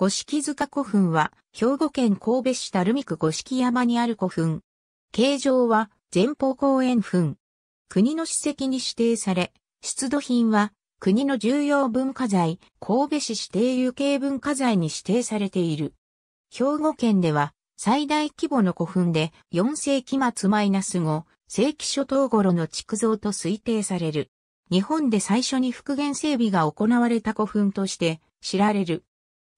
五色塚古墳は、兵庫県神戸市垂水区五色山にある古墳。形状は、前方後円墳。国の史跡に指定され、出土品は、国の重要文化財、神戸市指定有形文化財に指定されている。兵庫県では、最大規模の古墳で、4世紀末マイナス5、世紀初頭頃の築造と推定される。日本で最初に復元整備が行われた古墳として知られる。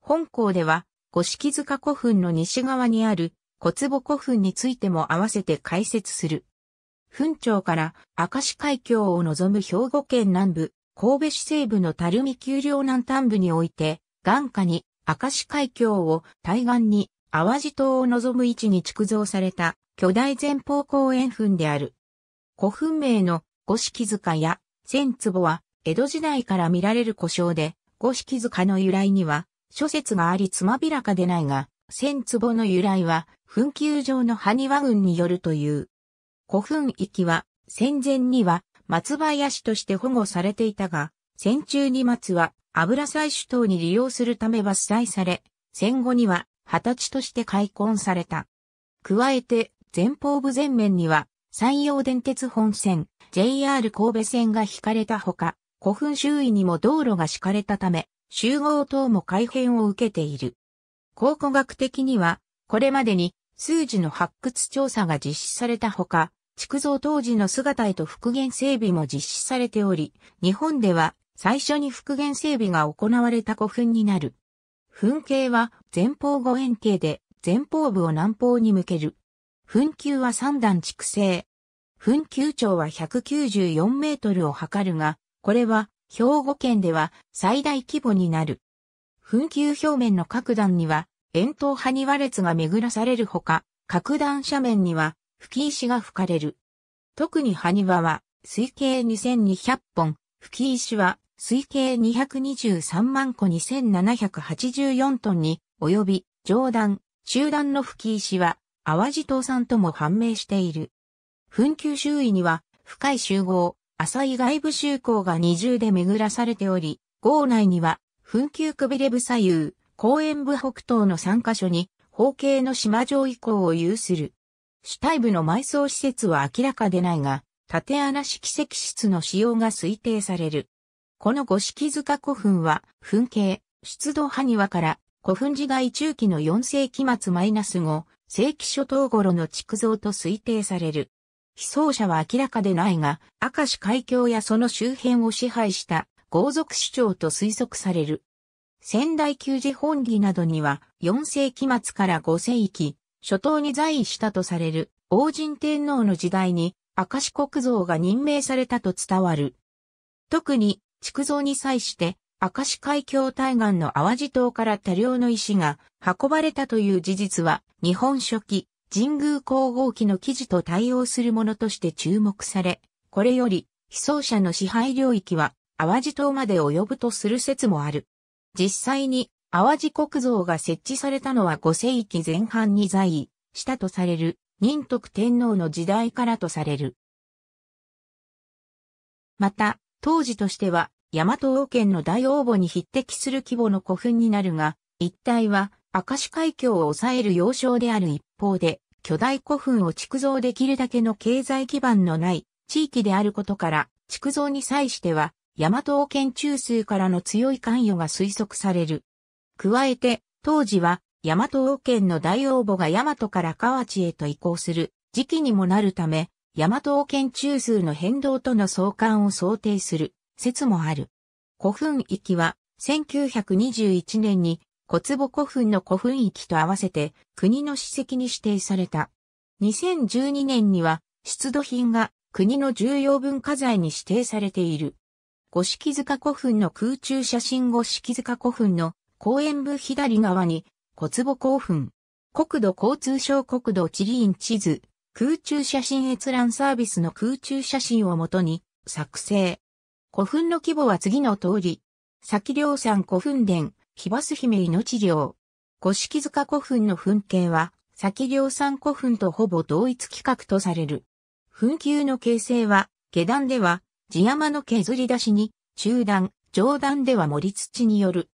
本校では、五色塚古墳の西側にある小坪古墳についても合わせて解説する。墳長から明石海峡を望む兵庫県南部、神戸市西部の垂水丘陵南端部において、眼下に明石海峡を対岸に淡路島を望む位置に築造された巨大前方公園墳である。古墳名の五色塚や千坪は江戸時代から見られる故障で、五色塚の由来には諸説がありつまびらかでないが、千坪の由来は、墳丘上の埴輪群によるという。古墳域は、戦前には松林として保護されていたが、戦中に松は油採取等に利用するため伐採され、戦後には二十歳として開墾された。加えて、前方部前面には、山陽電鉄本線、JR 神戸線が引かれたほか、古墳周囲にも道路が敷かれたため、集合等も改変を受けている。考古学的には、これまでに数字の発掘調査が実施されたほか、築造当時の姿へと復元整備も実施されており、日本では最初に復元整備が行われた古墳になる。墳形は前方後円形で前方部を南方に向ける。墳丘は3段築成。墳丘長は194メートルを測るが、これは兵庫県では最大規模になる。紛糾表面の各段には、円筒ハニ列が巡らされるほか、各段斜面には、吹石が吹かれる。特にハニは、推計2200本、吹石は、推計223万個2784トンに、及び、上段、中段の吹石は、淡路島産とも判明している。紛糾周囲には、深い集合、浅い外部周口が二重で巡らされており、号内には、墳丘くびれ部左右、公園部北東の3カ所に、方形の島上以降を有する。主体部の埋葬施設は明らかでないが、縦穴式石室の使用が推定される。この五色塚古墳は、墳形、出土埴輪から、古墳時代中期の4世紀末マイナス -5 世紀初頭頃の築造と推定される。被葬者は明らかでないが、明石海峡やその周辺を支配した豪族首長と推測される。仙台旧寺本義などには、4世紀末から5世紀、初頭に在位したとされる王神天皇の時代に、明石国像が任命されたと伝わる。特に、築造に際して、明石海峡対岸の淡路島から多量の石が運ばれたという事実は、日本初期、神宮皇后期の記事と対応するものとして注目され、これより、被葬者の支配領域は、淡路島まで及ぶとする説もある。実際に、淡路国像が設置されたのは5世紀前半に在位したとされる、仁徳天皇の時代からとされる。また、当時としては、大和王権の大王母に匹敵する規模の古墳になるが、一帯は、明石海峡を抑える要衝である一方で、巨大古墳を築造できるだけの経済基盤のない地域であることから、築造に際しては、大和王権中枢からの強い関与が推測される。加えて、当時は、大和王権の大王母が大和から河内へと移行する時期にもなるため、大和王権中枢の変動との相関を想定する説もある。古墳域は1921年に小坪古墳の古墳域と合わせて国の史跡に指定された。2012年には出土品が国の重要文化財に指定されている。五色塚古墳の空中写真五色塚古墳の公園部左側に小坪古墳。国土交通省国土地理院地図、空中写真閲覧サービスの空中写真をもとに作成。古墳の規模は次の通り、先量産古墳殿、騎バス姫命領。五色塚古墳の墳形は、先量産古墳とほぼ同一規格とされる。墳丘の形成は、下段では、地山の削り出しに、中段、上段では森土による。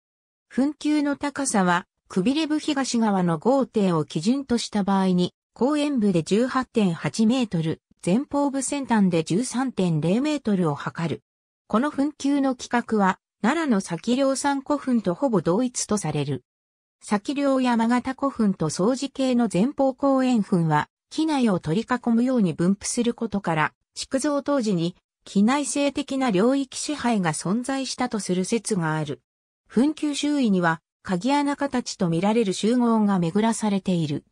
墳丘の高さは、くびれ部東側の豪邸を基準とした場合に、公園部で18.8メートル、前方部先端で13.0メートルを測る。この墳丘の規格は、奈良の先良山古墳とほぼ同一とされる。先良山形古墳と掃除系の前方後円墳は、機内を取り囲むように分布することから、築造当時に機内性的な領域支配が存在したとする説がある。墳丘周囲には鍵穴形と見られる集合が巡らされている。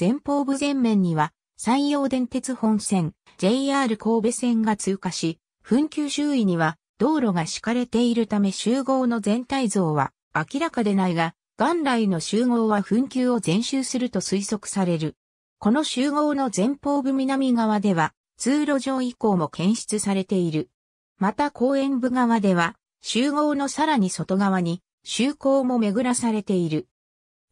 前方部前面には山陽電鉄本線、JR 神戸線が通過し、墳丘周囲には道路が敷かれているため集合の全体像は明らかでないが、元来の集合は紛糾を全周すると推測される。この集合の前方部南側では、通路上以降も検出されている。また公園部側では、集合のさらに外側に、集合も巡らされている。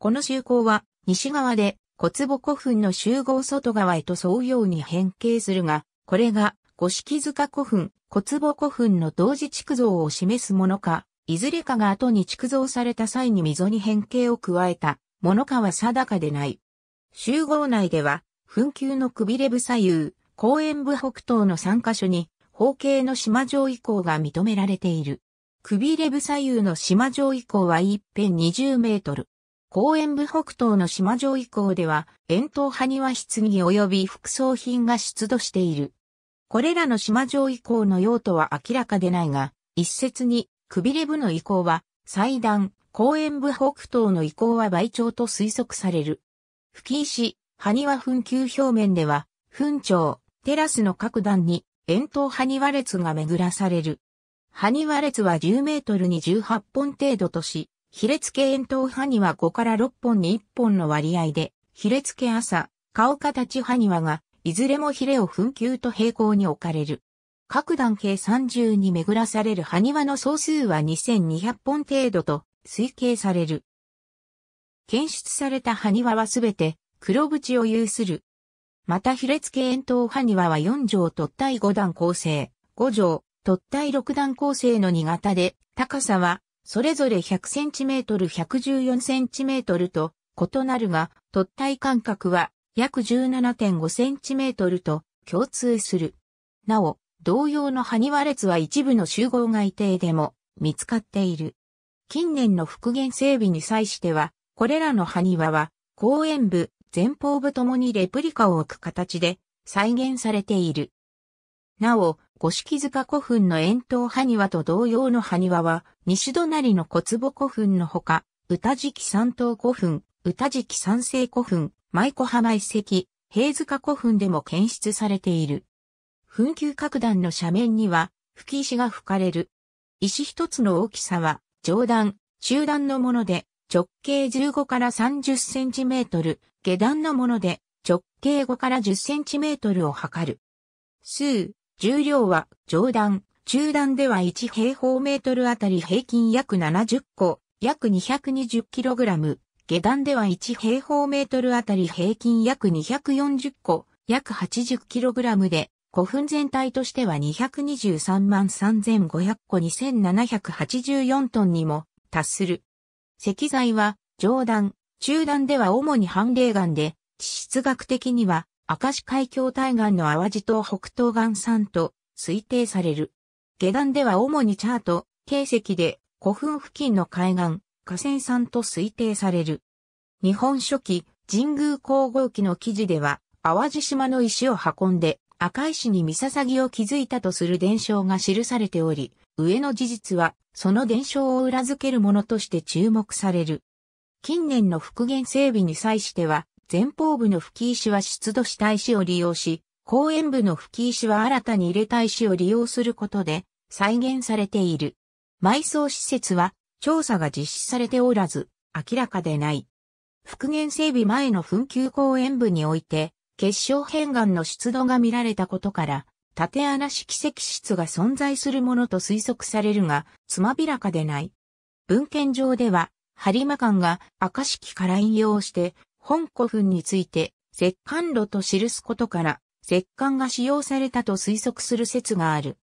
この集合は、西側で、小坪古墳の集合外側へと沿うように変形するが、これが五色塚古墳、小坪古墳の同時築造を示すものか、いずれかが後に築造された際に溝に変形を加えたものかは定かでない。集合内では、墳丘のくびれ部左右、公園部北東の3カ所に、方形の島上移行が認められている。くびれ部左右の島上移行は一辺20メートル。公園部北東の島上移行では、円筒埴輪棺及び副葬品が出土している。これらの島上遺構の用途は明らかでないが、一説に、くびれ部の遺構は、祭壇、公園部北東の遺構は倍長と推測される。吹石、埴輪墳丘表面では、墳頂、テラスの各段に、円筒埴輪列が巡らされる。埴輪列は10メートルに18本程度とし、比列系円筒埴輪5から6本に1本の割合で、比列系朝、顔形埴輪がいずれもヒレを墳丘と平行に置かれる。各段計30に巡らされる埴輪の総数は2200本程度と推計される。検出された埴輪はすべて黒縁を有する。またヒレ付け円筒埴輪は4畳突体5段構成、5畳突体6段構成の2型で、高さはそれぞれ 100cm114cm と異なるが、突体間隔は約 17.5cm と共通する。なお、同様の埴輪列は一部の集合外定でも見つかっている。近年の復元整備に際しては、これらの埴輪は、公園部、前方部ともにレプリカを置く形で再現されている。なお、五色塚古墳の円筒埴輪と同様の埴輪は、西隣の小坪古墳のほか、宇多敷三島古墳、宇多敷三世古墳、舞子浜遺跡、平塚古墳でも検出されている。墳丘各段の斜面には、吹石が吹かれる。石一つの大きさは、上段、中段のもので、直径15から30センチメートル、下段のもので、直径5から10センチメートルを測る。数、重量は、上段、中段では1平方メートルあたり平均約70個、約220キログラム、下段では1平方メートルあたり平均約240個、約8 0ラムで、古墳全体としては223万3500個2784トンにも達する。石材は上段、中段では主に半霊岩で、地質学的には明石海峡対岸の淡路島北東岸山と推定される。下段では主にチャート、形石で古墳付近の海岸、川さ産と推定される。日本書紀、神宮皇后記の記事では、淡路島の石を運んで、赤石に三笹木を築いたとする伝承が記されており、上の事実は、その伝承を裏付けるものとして注目される。近年の復元整備に際しては、前方部の吹石は出土した石を利用し、後円部の吹石は新たに入れた石を利用することで、再現されている。埋葬施設は、調査が実施されておらず、明らかでない。復元整備前の紛糾公園部において、結晶片岩の出土が見られたことから、縦穴式石室が存在するものと推測されるが、つまびらかでない。文献上では、播磨館が赤式から引用して、本古墳について、石棺炉と記すことから、石棺が使用されたと推測する説がある。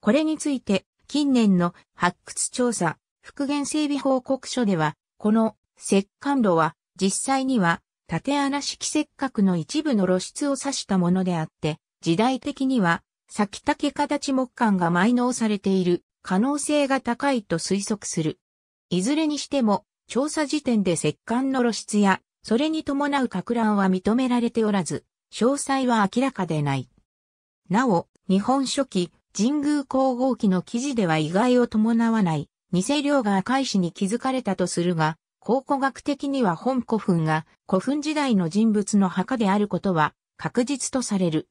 これについて、近年の発掘調査、復元整備報告書では、この石棺炉は実際には縦穴式石閣の一部の露出を指したものであって、時代的には先竹形木管が埋納されている可能性が高いと推測する。いずれにしても、調査時点で石棺の露出や、それに伴う格乱は認められておらず、詳細は明らかでない。なお、日本書紀、神宮皇后記の記事では意外を伴わない、偽領が赤石に築かれたとするが、考古学的には本古墳が古墳時代の人物の墓であることは確実とされる。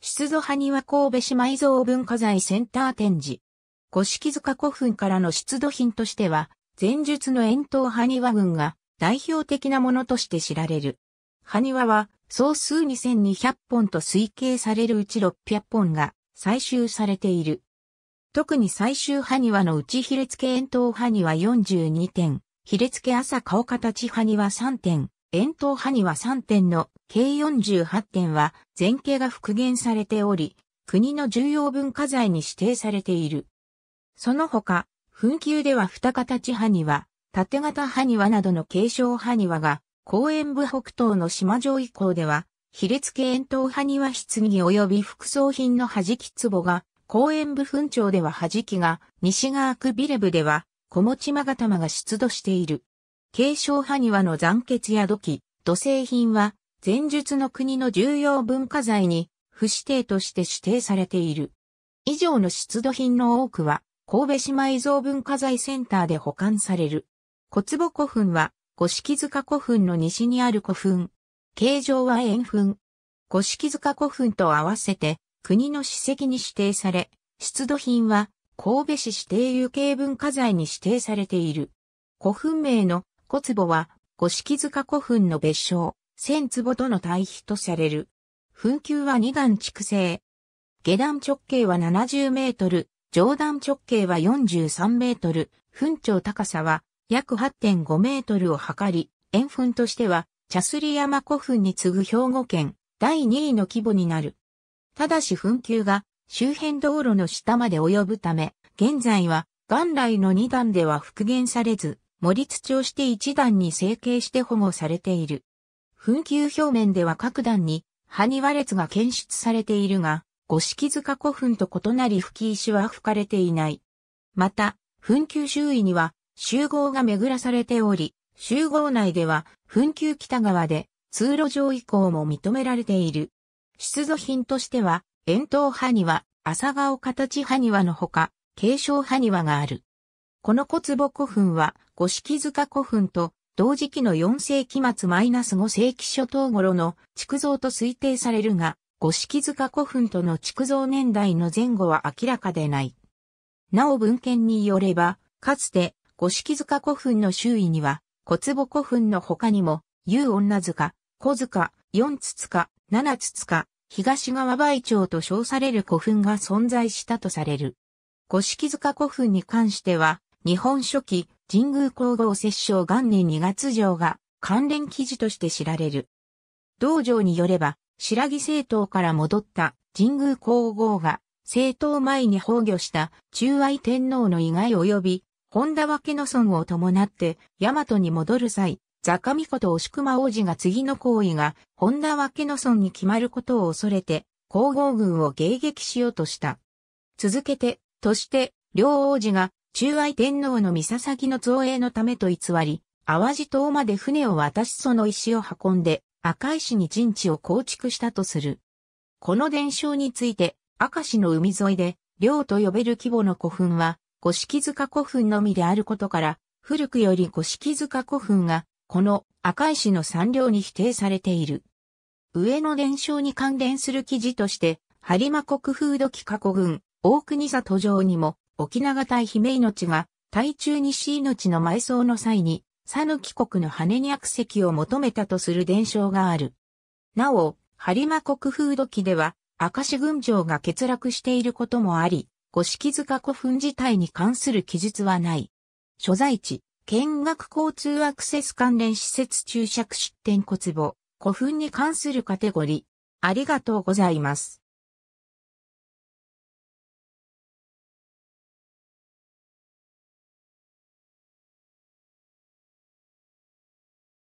出土埴輪神戸市埋蔵文化財センター展示。五色塚古墳からの出土品としては、前述の円筒埴輪群が代表的なものとして知られる。埴輪は総数2200本と推計されるうち600本が採集されている。特に最終埴輪のうち比列系円筒埴輪ワ42点、比列系朝顔形埴輪3点、円筒埴輪3点の計48点は前景が復元されており、国の重要文化財に指定されている。その他、紛糾では二形埴輪、縦型埴輪などの継承埴輪が、公園部北東の島城以降では、比列系円筒埴輪棺及び副葬品の弾き壺が公園部分町では弾きが、西側区ビレブでは、小持勾玉が出土している。継承埴輪の残血や土器、土製品は、前述の国の重要文化財に、不指定として指定されている。以上の出土品の多くは、神戸市埋蔵文化財センターで保管される。小坪古墳は、五色塚古墳の西にある古墳。形状は円墳。五色塚古墳と合わせて、国の史跡に指定され、出土品は神戸市指定有形文化財に指定されている。古墳名の小壺は五色塚古墳の別称、千壺との対比とされる。墳丘は二段築成。下段直径は70メートル、上段直径は43メートル、墳長高さは約8.5メートルを測り、円墳としては、茶すり山古墳に次ぐ兵庫県第2位の規模になる。ただし紛糾が周辺道路の下まで及ぶため、現在は元来の2段では復元されず、盛り土をして1段に成形して保護されている。紛糾表面では各段に埴輪列が検出されているが、五色塚古墳と異なり吹石は吹かれていない。また、紛糾周囲には集合が巡らされており、集合内では紛糾北側で通路上以降も認められている。出土品としては、円筒埴輪、朝顔形埴輪のほか、継承埴輪がある。この小坪古墳は、五色塚古墳と、同時期の4世紀末マイナス5世紀初頭頃の築造と推定されるが、五色塚古墳との築造年代の前後は明らかでない。なお文献によれば、かつて五色塚古墳の周囲には、小坪古墳の他にも、湯女塚、小塚、四筒塚、七つつか、東側梅町と称される古墳が存在したとされる。五色塚古墳に関しては、日本初期、神宮皇后摂政元年2月上が関連記事として知られる。道場によれば、白木政党から戻った神宮皇后が政党前に崩御した中愛天皇の意外及び本田分けの尊を伴って大和に戻る際、ザカミコと押熊王子が次の行為が、本田分の村に決まることを恐れて、皇后軍を迎撃しようとした。続けて、として、両王子が、中愛天皇の三笹の造営のためと偽り、淡路島まで船を渡しその石を運んで、赤石に陣地を構築したとする。この伝承について、明石の海沿いで、両と呼べる規模の古墳は、五色塚古墳のみであることから、古くより五色塚古墳がこの赤石の産量に否定されている。上野伝承に関連する記事として、播磨国風土木加古郡、大国里城にも、沖永対姫命が、対中西命の埋葬の際に、佐抜国の羽に悪石を求めたとする伝承がある。なお、播磨国風土記では、赤石群城が欠落していることもあり、五色塚古墳自体に関する記述はない。所在地、見学交通アクセス関連施設注釈出典骨壺、古墳に関するカテゴリー。ありがとうございます。